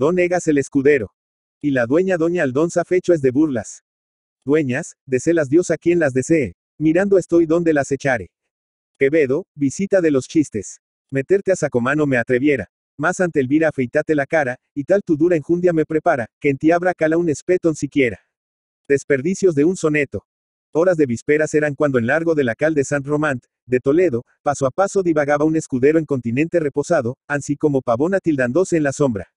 Don Egas el escudero. Y la dueña doña Aldonza fecho es de burlas. Dueñas, deselas Dios a quien las desee. Mirando estoy donde las echare. Quevedo, visita de los chistes. Meterte a sacomano me atreviera. Más ante Elvira afeitate la cara, y tal tu dura enjundia me prepara, que en ti abra cala un espetón siquiera. Desperdicios de un soneto. Horas de vísperas eran cuando en largo de la cal de San Román, de Toledo, paso a paso divagaba un escudero en continente reposado, así como pavona tildándose en la sombra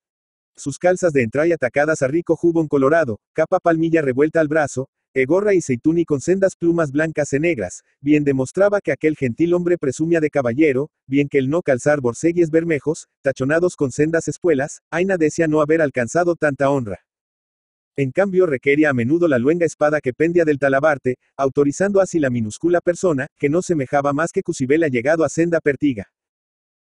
sus calzas de y atacadas a rico jubón colorado, capa palmilla revuelta al brazo, e gorra y ceituni con sendas plumas blancas y negras, bien demostraba que aquel gentil hombre presumía de caballero, bien que el no calzar borcegues bermejos, tachonados con sendas espuelas, Aina decía no haber alcanzado tanta honra. En cambio requería a menudo la luenga espada que pendía del talabarte, autorizando así la minúscula persona, que no semejaba más que Cusibel ha llegado a senda pertiga.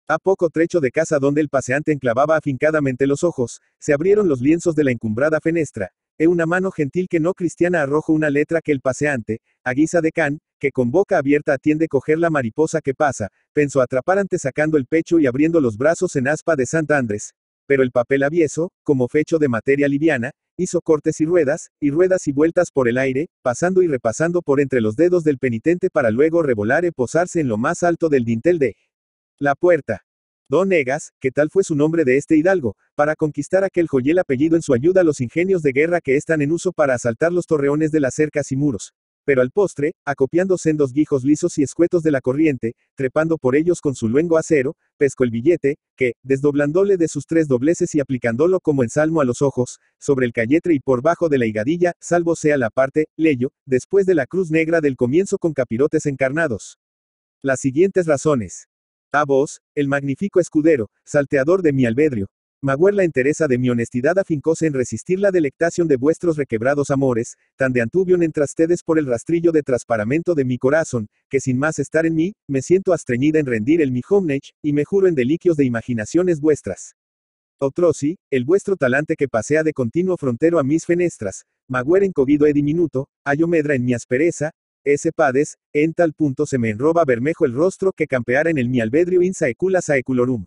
A poco trecho de casa donde el paseante enclavaba afincadamente los ojos, se abrieron los lienzos de la encumbrada fenestra, e una mano gentil que no cristiana arrojó una letra que el paseante, a guisa de can, que con boca abierta atiende coger la mariposa que pasa, pensó atrapar antes sacando el pecho y abriendo los brazos en aspa de Sant Andrés. Pero el papel avieso, como fecho de materia liviana, hizo cortes y ruedas, y ruedas y vueltas por el aire, pasando y repasando por entre los dedos del penitente para luego revolar y posarse en lo más alto del dintel de la puerta. Don Egas, que tal fue su nombre de este hidalgo, para conquistar aquel joyel apellido en su ayuda a los ingenios de guerra que están en uso para asaltar los torreones de las cercas y muros. Pero al postre, acopiando sendos guijos lisos y escuetos de la corriente, trepando por ellos con su luengo acero, pescó el billete, que, desdoblándole de sus tres dobleces y aplicándolo como ensalmo a los ojos, sobre el calletre y por bajo de la higadilla, salvo sea la parte, leyo, después de la cruz negra del comienzo con capirotes encarnados. Las siguientes razones. A vos, el magnífico escudero, salteador de mi albedrio. Maguer la interesa de mi honestidad afincóse en resistir la delectación de vuestros requebrados amores, tan de antubión en trastedes por el rastrillo de trasparamento de mi corazón, que sin más estar en mí, me siento astreñida en rendir el mi homage, y me juro en deliquios de imaginaciones vuestras. Otrosi, el vuestro talante que pasea de continuo frontero a mis fenestras, Maguer encogido e diminuto, hallo medra en mi aspereza, ese Pades, en tal punto se me enroba Bermejo el rostro que campeara en el mi albedrio in saecula saeculorum.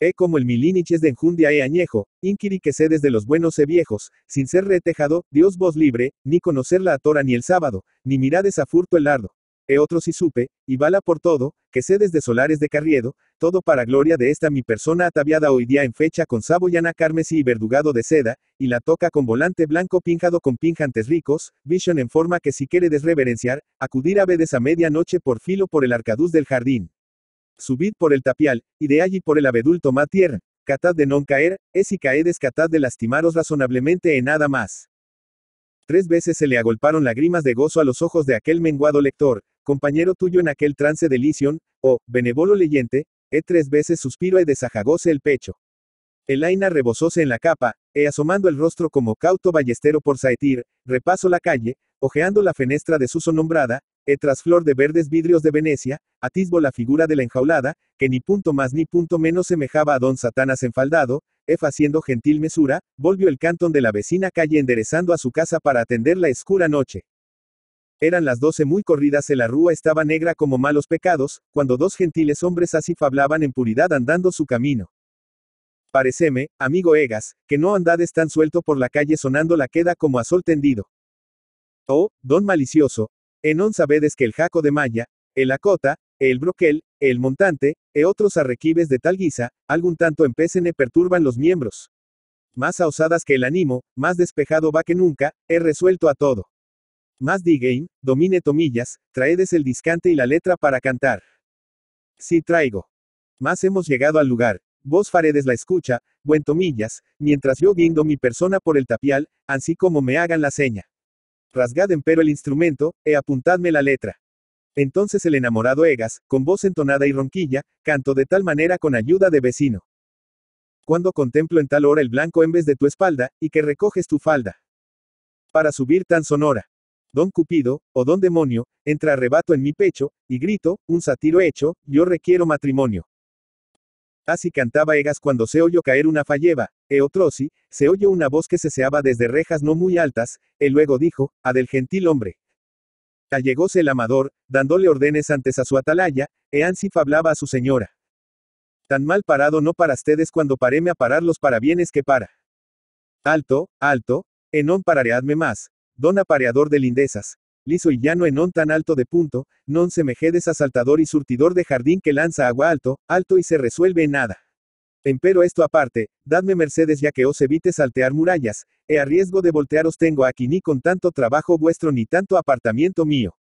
E como el miliniches de enjundia e añejo, inquiri que sé desde los buenos e viejos, sin ser retejado, Dios vos libre, ni conocer la atora ni el sábado, ni mirades a furto el lardo, he otro si supe, y bala por todo, que sé de solares de Carriedo, todo para gloria de esta mi persona ataviada hoy día en fecha con saboyana carmesí y verdugado de seda, y la toca con volante blanco pinjado con pinjantes ricos, vision en forma que si quiere desreverenciar, acudir a vedes a noche por filo por el arcaduz del jardín. Subid por el tapial, y de allí por el abedul matier, tierra, catad de non caer, es y caedes catad de lastimaros razonablemente en nada más. Tres veces se le agolparon lágrimas de gozo a los ojos de aquel menguado lector, compañero tuyo en aquel trance de lición, oh, benevolo leyente, he tres veces suspiro y desajagóse el pecho. Elaina rebosóse en la capa, e asomando el rostro como cauto ballestero por saetir, repaso la calle, ojeando la fenestra de su sonombrada, e tras flor de verdes vidrios de Venecia, atisbo la figura de la enjaulada, que ni punto más ni punto menos semejaba a don Satanás enfaldado, e haciendo gentil mesura, volvió el cantón de la vecina calle enderezando a su casa para atender la escura noche. Eran las doce muy corridas, la rúa estaba negra como malos pecados, cuando dos gentiles hombres así fablaban en puridad andando su camino. Pareceme, amigo Egas, que no andades tan suelto por la calle sonando la queda como a sol tendido. Oh, don malicioso, enon sabedes que el jaco de malla, el acota, el broquel, el montante, e otros arrequives de tal guisa, algún tanto empecen e perturban los miembros. Más ausadas que el ánimo, más despejado va que nunca, he resuelto a todo. Más digame, game domine tomillas, traedes el discante y la letra para cantar. Sí traigo. Más hemos llegado al lugar, vos faredes la escucha, buen tomillas, mientras yo guindo mi persona por el tapial, así como me hagan la seña. Rasgad empero el instrumento, e apuntadme la letra. Entonces el enamorado Egas, con voz entonada y ronquilla, canto de tal manera con ayuda de vecino. Cuando contemplo en tal hora el blanco en vez de tu espalda, y que recoges tu falda. Para subir tan sonora. Don Cupido, o don demonio, entra arrebato en mi pecho, y grito, un satiro hecho, yo requiero matrimonio. Así cantaba Egas cuando se oyó caer una falleva, sí, se oyó una voz que seaba desde rejas no muy altas, y luego dijo, a del gentil hombre. Allegóse el amador, dándole órdenes antes a su atalaya, e ansif hablaba a su señora. Tan mal parado no para ustedes cuando paréme a parar los parabienes que para. Alto, alto, enón pararéadme más, Don apareador de lindezas, liso y llano en non tan alto de punto, non semejedes asaltador y surtidor de jardín que lanza agua alto, alto y se resuelve en nada. Empero esto aparte, dadme mercedes ya que os evite saltear murallas, e a riesgo de voltearos tengo aquí ni con tanto trabajo vuestro ni tanto apartamiento mío.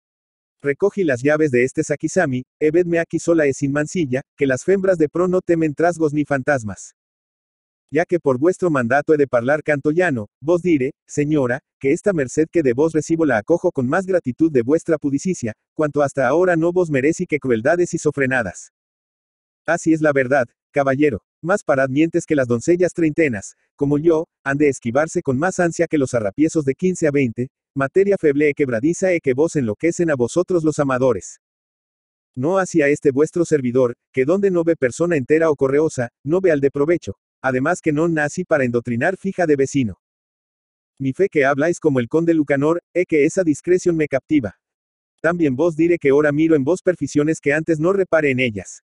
Recogí las llaves de este Sakisami, e vedme aquí sola es sin mancilla, que las fembras de pro no temen trasgos ni fantasmas ya que por vuestro mandato he de canto llano, vos diré, señora, que esta merced que de vos recibo la acojo con más gratitud de vuestra pudicicia, cuanto hasta ahora no vos merecí que crueldades y sofrenadas. Así es la verdad, caballero, más parad mientes que las doncellas treintenas, como yo, han de esquivarse con más ansia que los arrapiezos de 15 a 20, materia feble e quebradiza e que vos enloquecen a vosotros los amadores no hacia este vuestro servidor, que donde no ve persona entera o correosa, no ve al de provecho, Además que no nací para endotrinar fija de vecino. Mi fe que habláis como el conde Lucanor, e que esa discreción me captiva. También vos diré que ahora miro en vos perficiones que antes no repare en ellas.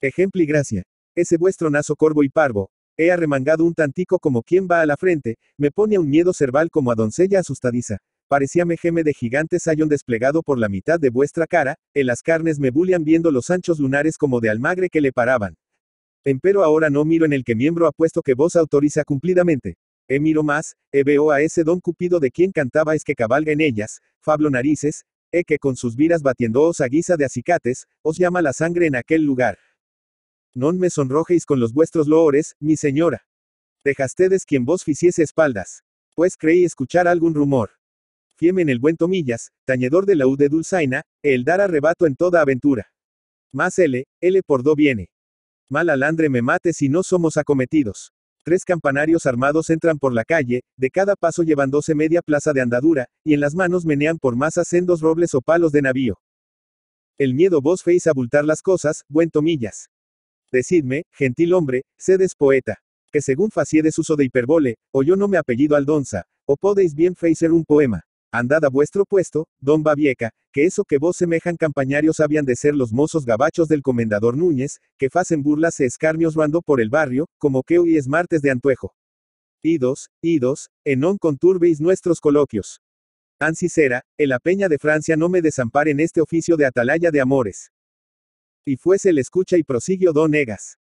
Ejemplo y gracia. Ese vuestro naso corvo y parvo, he arremangado un tantico como quien va a la frente, me pone a un miedo cerval como a doncella asustadiza. Parecíame geme de gigantes un desplegado por la mitad de vuestra cara, en las carnes me bulian viendo los anchos lunares como de almagre que le paraban. Empero ahora no miro en el que miembro apuesto que vos autoriza cumplidamente. He miro más, he veo a ese don Cupido de quien cantaba es que cabalga en ellas, Fablo Narices, he que con sus viras batiéndoos a guisa de acicates, os llama la sangre en aquel lugar. Non me sonrojeis con los vuestros loores, mi señora. Dejastedes quien vos ficiese espaldas. Pues creí escuchar algún rumor. Fiemen en el buen Tomillas, tañedor de la U de Dulzaina, e el dar arrebato en toda aventura. Más L, L por do viene. Mal alandre me mate si no somos acometidos. Tres campanarios armados entran por la calle, de cada paso llevándose media plaza de andadura, y en las manos menean por masa sendos robles o palos de navío. El miedo vos feis abultar las cosas, buen tomillas. Decidme, gentil hombre, sedes poeta. Que según faciedes uso de hiperbole, o yo no me apellido Aldonza, o podéis bien feiser un poema. Andad a vuestro puesto, don Babieca, que eso que vos semejan campañarios habían de ser los mozos gabachos del comendador Núñez, que facen burlas e escarmios ruando por el barrio, como que hoy es martes de antuejo. Idos, idos, enón conturbeis nuestros coloquios. Ansi será, el la peña de Francia no me desampare en este oficio de atalaya de amores. Y fuese el escucha y prosiguió don Egas.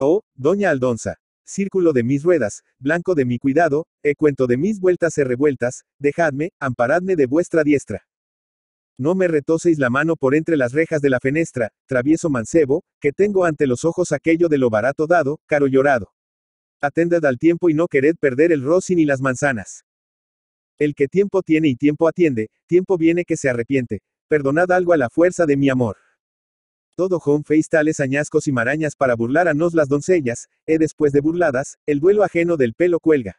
Oh, doña Aldonza, círculo de mis ruedas, blanco de mi cuidado, he cuento de mis vueltas y revueltas, dejadme, amparadme de vuestra diestra. No me retoceis la mano por entre las rejas de la fenestra, travieso mancebo, que tengo ante los ojos aquello de lo barato dado, caro llorado. Atended al tiempo y no quered perder el rosy y las manzanas. El que tiempo tiene y tiempo atiende, tiempo viene que se arrepiente, perdonad algo a la fuerza de mi amor. Todo face tales añascos y marañas para burlar a nos las doncellas, e después de burladas, el duelo ajeno del pelo cuelga.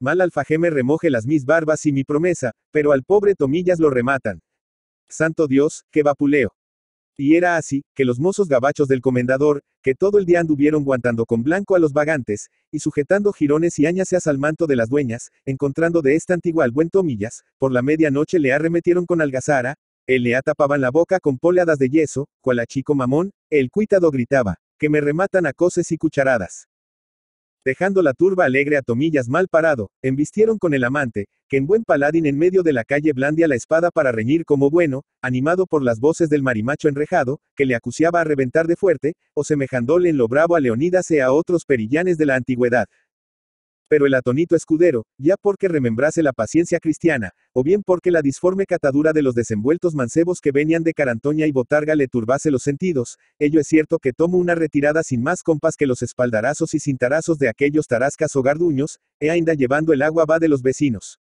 Mal alfajeme remoje las mis barbas y mi promesa, pero al pobre Tomillas lo rematan. Santo Dios, qué vapuleo. Y era así, que los mozos gabachos del comendador, que todo el día anduvieron guantando con blanco a los vagantes, y sujetando jirones y áñaseas al manto de las dueñas, encontrando de esta antigua al buen Tomillas, por la media noche le arremetieron con algazara, le tapaban la boca con poleadas de yeso, cual a chico mamón, el cuitado gritaba, que me rematan a coces y cucharadas. Dejando la turba alegre a Tomillas mal parado, embistieron con el amante, que en buen paladín en medio de la calle blandía la espada para reñir como bueno, animado por las voces del marimacho enrejado, que le acuciaba a reventar de fuerte, o semejándole en lo bravo a Leonidas e a otros perillanes de la antigüedad. Pero el atonito escudero, ya porque remembrase la paciencia cristiana, o bien porque la disforme catadura de los desenvueltos mancebos que venían de Carantoña y Botarga le turbase los sentidos, ello es cierto que tomó una retirada sin más compas que los espaldarazos y cintarazos de aquellos tarascas o garduños, e ainda llevando el agua va de los vecinos.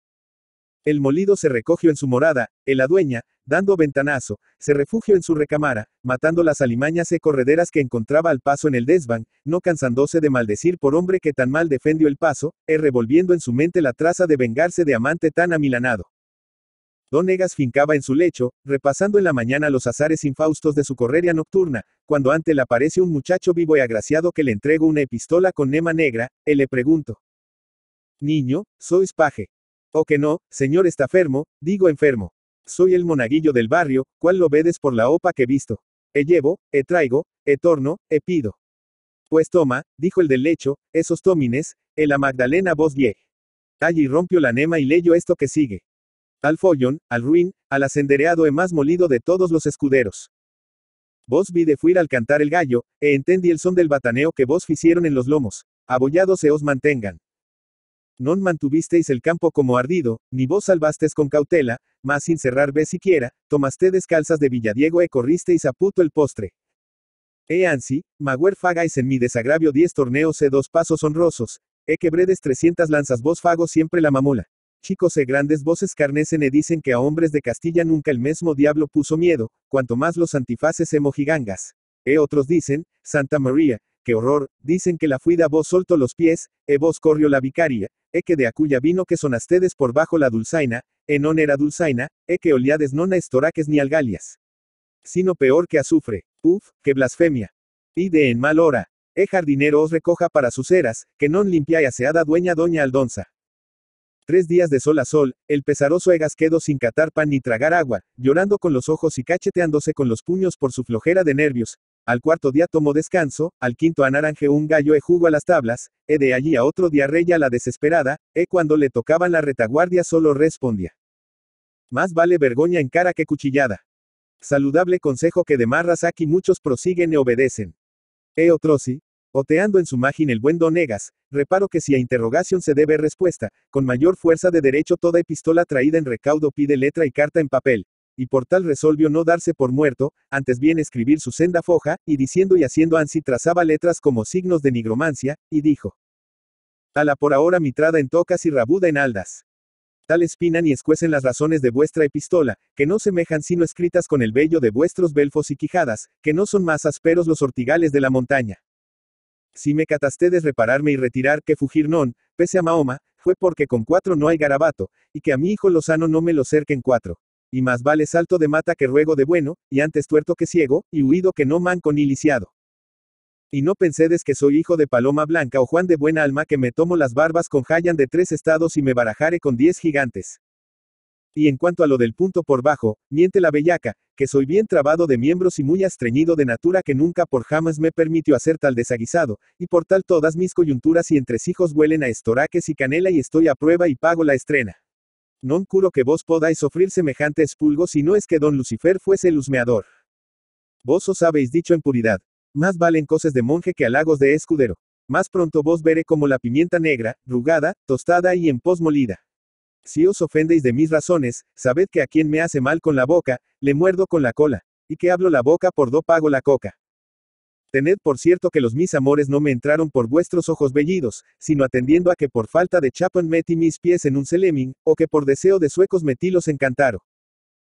El molido se recogió en su morada, el adueña, Dando ventanazo, se refugió en su recámara, matando las alimañas y e correderas que encontraba al paso en el desván, no cansándose de maldecir por hombre que tan mal defendió el paso, e revolviendo en su mente la traza de vengarse de amante tan amilanado. Don Egas fincaba en su lecho, repasando en la mañana los azares infaustos de su correria nocturna, cuando ante le aparece un muchacho vivo y agraciado que le entrega una epistola con nema negra, y e le pregunto. Niño, sois paje. O oh, que no, señor está fermo, digo enfermo. Soy el monaguillo del barrio, cual lo vedes por la opa que visto. He llevo, he traigo, he torno, he pido. Pues toma, dijo el del lecho, esos tómines, el a Magdalena vos die. Allí rompió la nema y leyó esto que sigue. Al follón, al ruin, al asendereado e más molido de todos los escuderos. Vos vi de fuir al cantar el gallo, e entendí el son del bataneo que vos hicieron en los lomos, abollados se os mantengan. Non mantuvisteis el campo como ardido, ni vos salvasteis con cautela, mas sin cerrar ve siquiera, tomaste descalzas de Villadiego e corristeis a puto el postre. E ansi, maguer fagáis en mi desagravio diez torneos e dos pasos honrosos, he quebredes trescientas lanzas vos fago siempre la mamola. Chicos e grandes voces carnecen e dicen que a hombres de Castilla nunca el mismo diablo puso miedo, cuanto más los antifaces e mojigangas. E otros dicen, Santa María, ¡Qué horror! Dicen que la fuida vos solto los pies, e vos corrió la vicaria, e que de acuya vino que sonastedes por bajo la dulzaina, e non era dulzaina, e que oliades non a estoraques ni algalias. Sino peor que azufre. Uf, que blasfemia. Y de en mal hora. E jardinero os recoja para sus eras, que non limpia y aseada dueña doña Aldonza. Tres días de sol a sol, el pesaroso Egas quedó sin catar pan ni tragar agua, llorando con los ojos y cacheteándose con los puños por su flojera de nervios, al cuarto día tomó descanso, al quinto anaranje un gallo e jugo a las tablas, e de allí a otro día rey la desesperada, e cuando le tocaban la retaguardia solo respondía. Más vale vergoña en cara que cuchillada. Saludable consejo que de marras aquí muchos prosiguen y obedecen. E otro sí, oteando en su magín el buen Donegas, reparo que si a interrogación se debe respuesta, con mayor fuerza de derecho toda epistola traída en recaudo pide letra y carta en papel, y por tal resolvió no darse por muerto, antes bien escribir su senda foja, y diciendo y haciendo ansi trazaba letras como signos de nigromancia, y dijo. Ala por ahora mitrada en tocas y rabuda en aldas. Tal espinan y escuecen las razones de vuestra epistola, que no semejan sino escritas con el vello de vuestros belfos y quijadas, que no son más asperos los ortigales de la montaña. Si me catastedes repararme y retirar que fugir non, pese a Mahoma, fue porque con cuatro no hay garabato, y que a mi hijo Lozano no me lo cerquen cuatro. Y más vale salto de mata que ruego de bueno, y antes tuerto que ciego, y huido que no manco ni lisiado. Y no pensedes que soy hijo de Paloma Blanca o Juan de Buena Alma que me tomo las barbas con jayan de tres estados y me barajare con diez gigantes. Y en cuanto a lo del punto por bajo, miente la bellaca, que soy bien trabado de miembros y muy astreñido de natura que nunca por jamás me permitió hacer tal desaguisado, y por tal todas mis coyunturas y entresijos huelen a estoraques y canela y estoy a prueba y pago la estrena. Non curo que vos podáis sufrir semejante pulgos si no es que don Lucifer fuese el husmeador. Vos os habéis dicho en puridad. Más valen cosas de monje que halagos de escudero. Más pronto vos veré como la pimienta negra, rugada, tostada y en pos molida. Si os ofendéis de mis razones, sabed que a quien me hace mal con la boca, le muerdo con la cola, y que hablo la boca por do pago la coca. Tened por cierto que los mis amores no me entraron por vuestros ojos bellidos, sino atendiendo a que por falta de chapan metí mis pies en un seleming, o que por deseo de suecos metí los encantaro.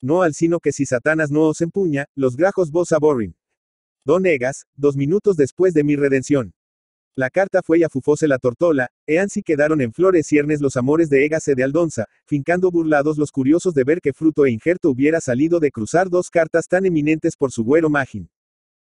No al sino que si satanas no os empuña, los grajos vos aborrin. Don Egas, dos minutos después de mi redención. La carta fue y afufóse la tortola, e ansí quedaron en flores ciernes los amores de e de Aldonza, fincando burlados los curiosos de ver qué fruto e injerto hubiera salido de cruzar dos cartas tan eminentes por su güero magín.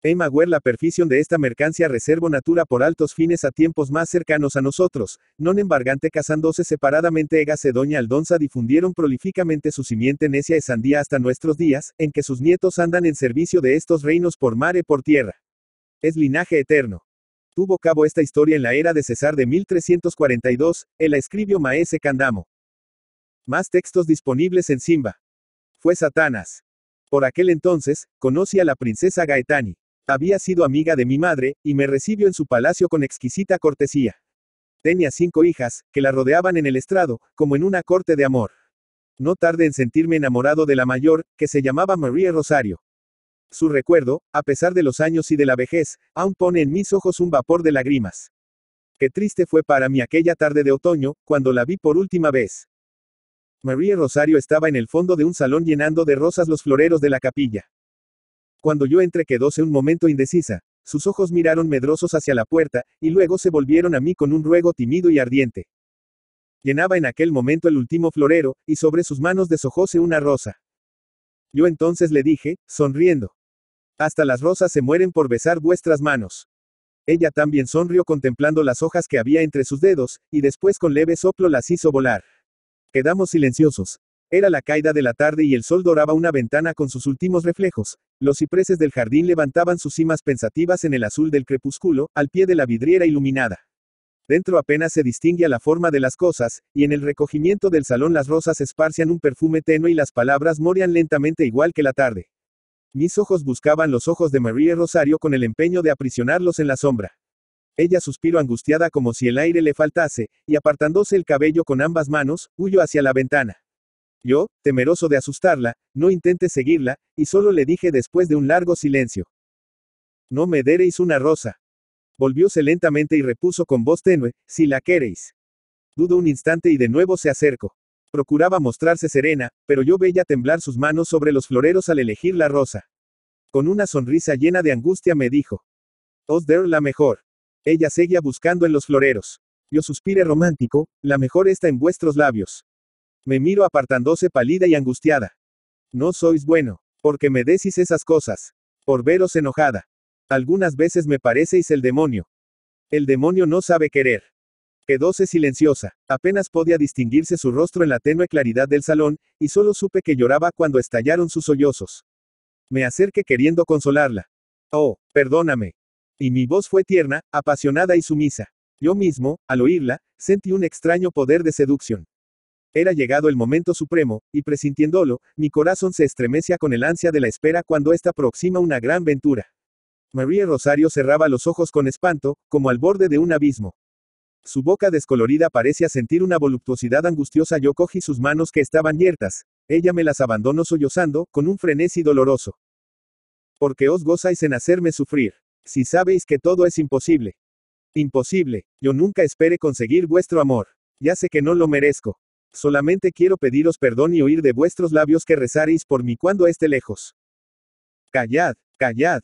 Emaware la perfición de esta mercancia reservo natura por altos fines a tiempos más cercanos a nosotros, non embargante casándose separadamente Ega Cedoña Aldonza difundieron prolíficamente su simiente necia y sandía hasta nuestros días, en que sus nietos andan en servicio de estos reinos por mar y por tierra. Es linaje eterno. Tuvo cabo esta historia en la era de César de 1342, el la escribió Maese Candamo. Más textos disponibles en Simba. Fue Satanás. Por aquel entonces, conocí a la princesa Gaetani. Había sido amiga de mi madre, y me recibió en su palacio con exquisita cortesía. Tenía cinco hijas, que la rodeaban en el estrado, como en una corte de amor. No tarde en sentirme enamorado de la mayor, que se llamaba María Rosario. Su recuerdo, a pesar de los años y de la vejez, aún pone en mis ojos un vapor de lágrimas. Qué triste fue para mí aquella tarde de otoño, cuando la vi por última vez. María Rosario estaba en el fondo de un salón llenando de rosas los floreros de la capilla. Cuando yo entré quedóse un momento indecisa, sus ojos miraron medrosos hacia la puerta, y luego se volvieron a mí con un ruego tímido y ardiente. Llenaba en aquel momento el último florero, y sobre sus manos deshojóse una rosa. Yo entonces le dije, sonriendo. Hasta las rosas se mueren por besar vuestras manos. Ella también sonrió contemplando las hojas que había entre sus dedos, y después con leve soplo las hizo volar. Quedamos silenciosos. Era la caída de la tarde y el sol doraba una ventana con sus últimos reflejos, los cipreses del jardín levantaban sus cimas pensativas en el azul del crepúsculo, al pie de la vidriera iluminada. Dentro apenas se distingue la forma de las cosas, y en el recogimiento del salón las rosas esparcian un perfume tenue y las palabras morían lentamente igual que la tarde. Mis ojos buscaban los ojos de María Rosario con el empeño de aprisionarlos en la sombra. Ella suspiró angustiada como si el aire le faltase, y apartándose el cabello con ambas manos, huyó hacia la ventana. Yo, temeroso de asustarla, no intenté seguirla, y solo le dije después de un largo silencio. No me deréis una rosa. Volvióse lentamente y repuso con voz tenue, si la queréis. Dudo un instante y de nuevo se acercó. Procuraba mostrarse serena, pero yo veía temblar sus manos sobre los floreros al elegir la rosa. Con una sonrisa llena de angustia me dijo. Os der la mejor. Ella seguía buscando en los floreros. Yo suspire romántico, la mejor está en vuestros labios. Me miro apartándose pálida y angustiada. No sois bueno, porque me decís esas cosas, por veros enojada. Algunas veces me pareceis el demonio. El demonio no sabe querer. Quedóse silenciosa, apenas podía distinguirse su rostro en la tenue claridad del salón, y solo supe que lloraba cuando estallaron sus sollozos. Me acerqué queriendo consolarla. Oh, perdóname. Y mi voz fue tierna, apasionada y sumisa. Yo mismo, al oírla, sentí un extraño poder de seducción. Era llegado el momento supremo, y presintiéndolo, mi corazón se estremecía con el ansia de la espera cuando esta aproxima una gran ventura. María Rosario cerraba los ojos con espanto, como al borde de un abismo. Su boca descolorida parecía sentir una voluptuosidad angustiosa. Yo cogí sus manos que estaban yertas. Ella me las abandonó sollozando, con un frenesí doloroso. Porque os gozáis en hacerme sufrir. Si sabéis que todo es imposible. Imposible. Yo nunca espere conseguir vuestro amor. Ya sé que no lo merezco. Solamente quiero pediros perdón y oír de vuestros labios que rezaréis por mí cuando esté lejos. Callad, callad.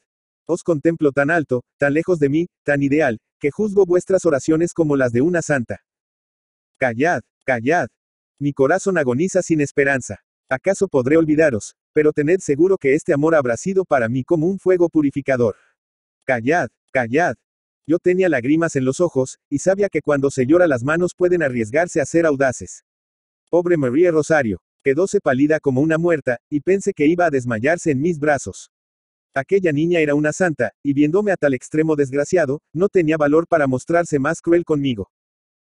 Os contemplo tan alto, tan lejos de mí, tan ideal, que juzgo vuestras oraciones como las de una santa. Callad, callad. Mi corazón agoniza sin esperanza. ¿Acaso podré olvidaros? Pero tened seguro que este amor habrá sido para mí como un fuego purificador. Callad, callad. Yo tenía lágrimas en los ojos, y sabía que cuando se llora las manos pueden arriesgarse a ser audaces. Pobre María Rosario, quedóse pálida como una muerta, y pensé que iba a desmayarse en mis brazos. Aquella niña era una santa, y viéndome a tal extremo desgraciado, no tenía valor para mostrarse más cruel conmigo.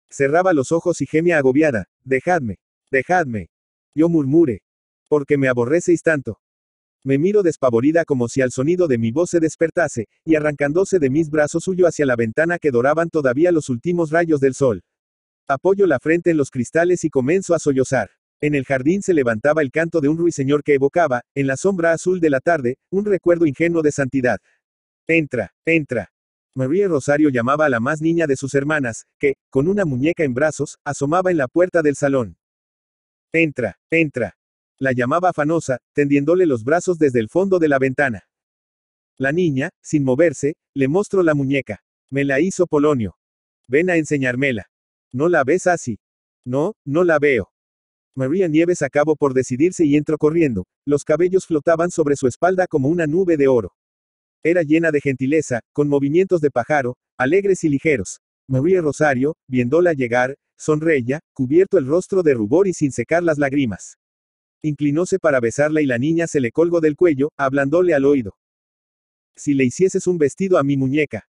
Cerraba los ojos y gemía agobiada, dejadme, dejadme. Yo murmure. porque me aborrecéis tanto. Me miro despavorida como si al sonido de mi voz se despertase, y arrancándose de mis brazos huyó hacia la ventana que doraban todavía los últimos rayos del sol. Apoyo la frente en los cristales y comenzó a sollozar. En el jardín se levantaba el canto de un ruiseñor que evocaba, en la sombra azul de la tarde, un recuerdo ingenuo de santidad. Entra, entra. María Rosario llamaba a la más niña de sus hermanas, que, con una muñeca en brazos, asomaba en la puerta del salón. Entra, entra. La llamaba afanosa, tendiéndole los brazos desde el fondo de la ventana. La niña, sin moverse, le mostró la muñeca. Me la hizo Polonio. Ven a enseñármela. ¿No la ves así? No, no la veo. María Nieves acabó por decidirse y entró corriendo. Los cabellos flotaban sobre su espalda como una nube de oro. Era llena de gentileza, con movimientos de pájaro, alegres y ligeros. María Rosario, viéndola llegar, sonreía, cubierto el rostro de rubor y sin secar las lágrimas. Inclinóse para besarla y la niña se le colgó del cuello, hablándole al oído. Si le hicieses un vestido a mi muñeca.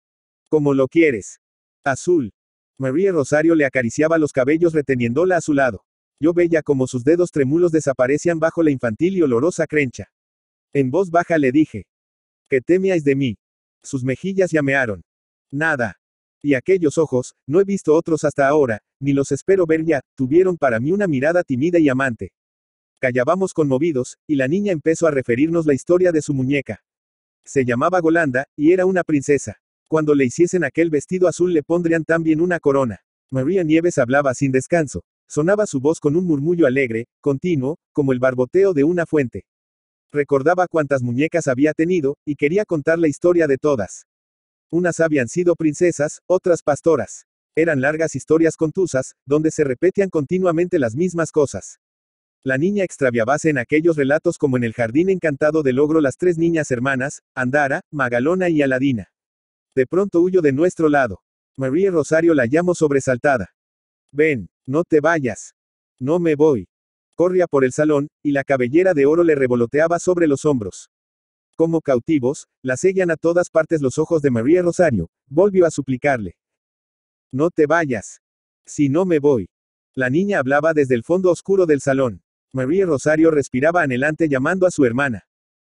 Como lo quieres. Azul. María Rosario le acariciaba los cabellos reteniéndola a su lado. Yo veía como sus dedos tremulos desaparecían bajo la infantil y olorosa crencha. En voz baja le dije. ¿Qué temíais de mí? Sus mejillas llamearon. Nada. Y aquellos ojos, no he visto otros hasta ahora, ni los espero ver ya, tuvieron para mí una mirada tímida y amante. Callábamos conmovidos, y la niña empezó a referirnos la historia de su muñeca. Se llamaba Golanda, y era una princesa. Cuando le hiciesen aquel vestido azul le pondrían también una corona. María Nieves hablaba sin descanso. Sonaba su voz con un murmullo alegre, continuo, como el barboteo de una fuente. Recordaba cuántas muñecas había tenido, y quería contar la historia de todas. Unas habían sido princesas, otras pastoras. Eran largas historias contusas, donde se repetían continuamente las mismas cosas. La niña extraviabase en aquellos relatos como en el jardín encantado del ogro las tres niñas hermanas, Andara, Magalona y Aladina. De pronto huyo de nuestro lado. María Rosario la llamo sobresaltada. Ven, no te vayas. No me voy. Corría por el salón, y la cabellera de oro le revoloteaba sobre los hombros. Como cautivos, la sellan a todas partes los ojos de María Rosario, volvió a suplicarle. No te vayas. Si no me voy. La niña hablaba desde el fondo oscuro del salón. María Rosario respiraba anhelante llamando a su hermana.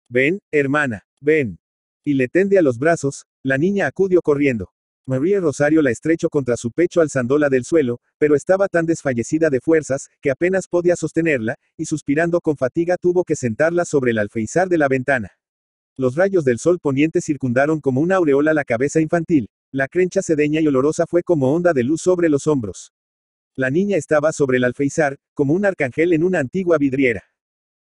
Ven, hermana, ven. Y le tende a los brazos, la niña acudió corriendo. María Rosario la estrechó contra su pecho alzándola del suelo, pero estaba tan desfallecida de fuerzas, que apenas podía sostenerla, y suspirando con fatiga tuvo que sentarla sobre el alféizar de la ventana. Los rayos del sol poniente circundaron como una aureola la cabeza infantil, la crencha sedeña y olorosa fue como onda de luz sobre los hombros. La niña estaba sobre el alféizar, como un arcángel en una antigua vidriera.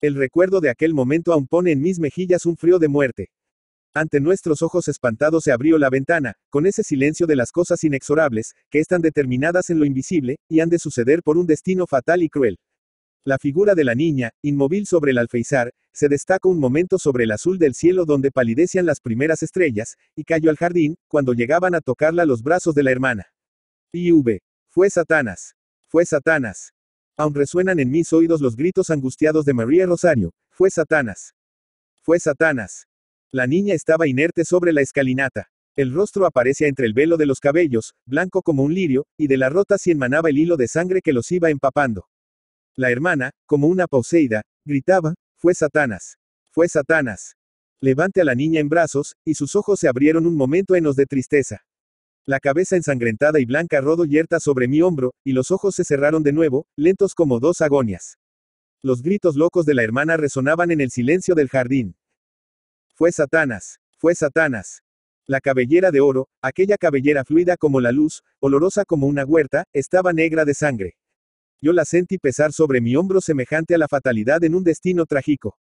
El recuerdo de aquel momento aún pone en mis mejillas un frío de muerte. Ante nuestros ojos espantados se abrió la ventana, con ese silencio de las cosas inexorables, que están determinadas en lo invisible, y han de suceder por un destino fatal y cruel. La figura de la niña, inmóvil sobre el alfeizar, se destaca un momento sobre el azul del cielo donde palidecían las primeras estrellas, y cayó al jardín, cuando llegaban a tocarla los brazos de la hermana. IV. Fue Satanás. Fue Satanás. Aún resuenan en mis oídos los gritos angustiados de María Rosario. Fue Satanás. Fue Satanás. La niña estaba inerte sobre la escalinata. El rostro aparecía entre el velo de los cabellos, blanco como un lirio, y de la rota se enmanaba el hilo de sangre que los iba empapando. La hermana, como una poseída, gritaba, fue Satanás. Fue Satanás. Levante a la niña en brazos, y sus ojos se abrieron un momento los de tristeza. La cabeza ensangrentada y blanca rodó yerta sobre mi hombro, y los ojos se cerraron de nuevo, lentos como dos agonias. Los gritos locos de la hermana resonaban en el silencio del jardín. Fue Satanás, fue Satanás. La cabellera de oro, aquella cabellera fluida como la luz, olorosa como una huerta, estaba negra de sangre. Yo la sentí pesar sobre mi hombro semejante a la fatalidad en un destino trágico.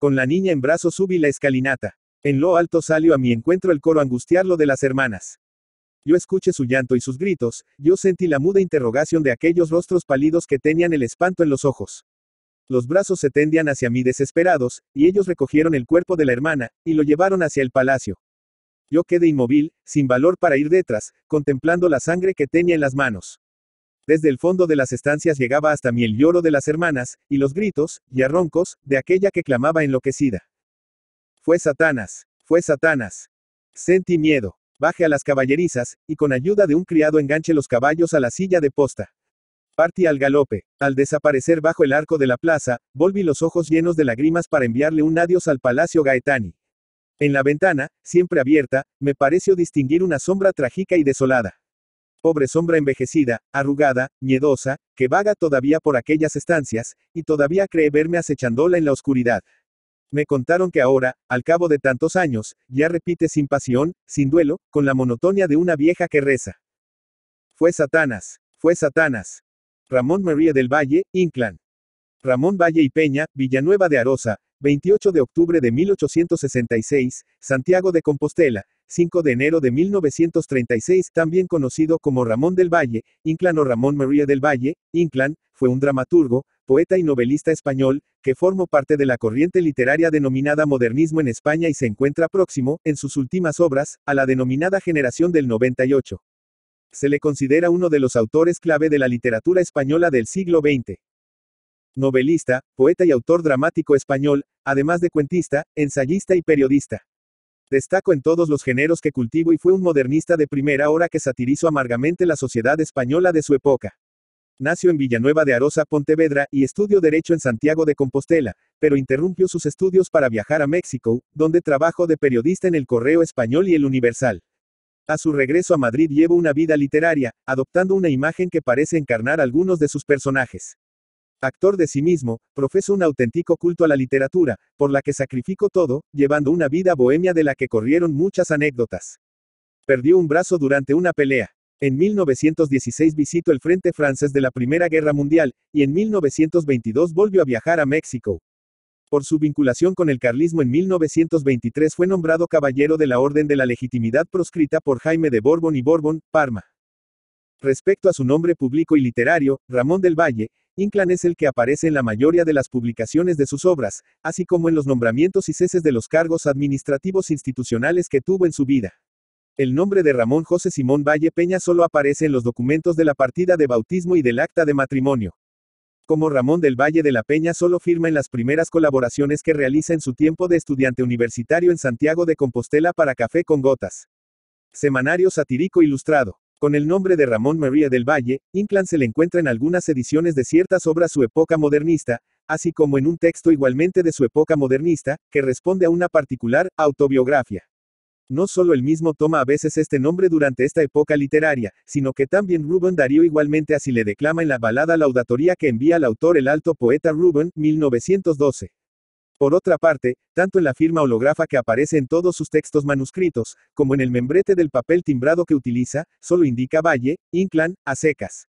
Con la niña en brazos subí la escalinata. En lo alto salió a mi encuentro el coro angustiarlo de las hermanas. Yo escuché su llanto y sus gritos, yo sentí la muda interrogación de aquellos rostros pálidos que tenían el espanto en los ojos. Los brazos se tendían hacia mí desesperados, y ellos recogieron el cuerpo de la hermana, y lo llevaron hacia el palacio. Yo quedé inmóvil, sin valor para ir detrás, contemplando la sangre que tenía en las manos. Desde el fondo de las estancias llegaba hasta mí el lloro de las hermanas, y los gritos, y roncos, de aquella que clamaba enloquecida. Fue Satanás, fue Satanás. Sentí miedo. Baje a las caballerizas, y con ayuda de un criado enganche los caballos a la silla de posta. Partí al galope. Al desaparecer bajo el arco de la plaza, volví los ojos llenos de lágrimas para enviarle un adiós al Palacio Gaetani. En la ventana, siempre abierta, me pareció distinguir una sombra trágica y desolada. Pobre sombra envejecida, arrugada, miedosa, que vaga todavía por aquellas estancias, y todavía cree verme acechándola en la oscuridad. Me contaron que ahora, al cabo de tantos años, ya repite sin pasión, sin duelo, con la monotonía de una vieja que reza. Fue Satanás, fue Satanás. Ramón María del Valle, Inclán. Ramón Valle y Peña, Villanueva de Arosa, 28 de octubre de 1866, Santiago de Compostela, 5 de enero de 1936, también conocido como Ramón del Valle, Inclán o Ramón María del Valle, Inclán, fue un dramaturgo, poeta y novelista español, que formó parte de la corriente literaria denominada modernismo en España y se encuentra próximo, en sus últimas obras, a la denominada generación del 98. Se le considera uno de los autores clave de la literatura española del siglo XX. Novelista, poeta y autor dramático español, además de cuentista, ensayista y periodista. Destaco en todos los géneros que cultivo y fue un modernista de primera hora que satirizó amargamente la sociedad española de su época. Nació en Villanueva de Arosa, Pontevedra, y estudió Derecho en Santiago de Compostela, pero interrumpió sus estudios para viajar a México, donde trabajó de periodista en el Correo Español y el Universal. A su regreso a Madrid lleva una vida literaria, adoptando una imagen que parece encarnar algunos de sus personajes. Actor de sí mismo, profesa un auténtico culto a la literatura, por la que sacrificó todo, llevando una vida bohemia de la que corrieron muchas anécdotas. Perdió un brazo durante una pelea. En 1916 visitó el frente francés de la Primera Guerra Mundial, y en 1922 volvió a viajar a México. Por su vinculación con el carlismo en 1923 fue nombrado caballero de la Orden de la Legitimidad proscrita por Jaime de Borbón y Borbón, Parma. Respecto a su nombre público y literario, Ramón del Valle, Inclán es el que aparece en la mayoría de las publicaciones de sus obras, así como en los nombramientos y ceses de los cargos administrativos institucionales que tuvo en su vida. El nombre de Ramón José Simón Valle Peña solo aparece en los documentos de la partida de bautismo y del acta de matrimonio. Como Ramón del Valle de la Peña solo firma en las primeras colaboraciones que realiza en su tiempo de estudiante universitario en Santiago de Compostela para Café con Gotas. Semanario satírico ilustrado. Con el nombre de Ramón María del Valle, Inclán se le encuentra en algunas ediciones de ciertas obras su época modernista, así como en un texto igualmente de su época modernista, que responde a una particular autobiografía. No solo él mismo toma a veces este nombre durante esta época literaria, sino que también Rubén Darío igualmente así le declama en la balada laudatoria que envía al autor el alto poeta Rubén, 1912. Por otra parte, tanto en la firma holografa que aparece en todos sus textos manuscritos, como en el membrete del papel timbrado que utiliza, solo indica Valle, Inclán, a secas.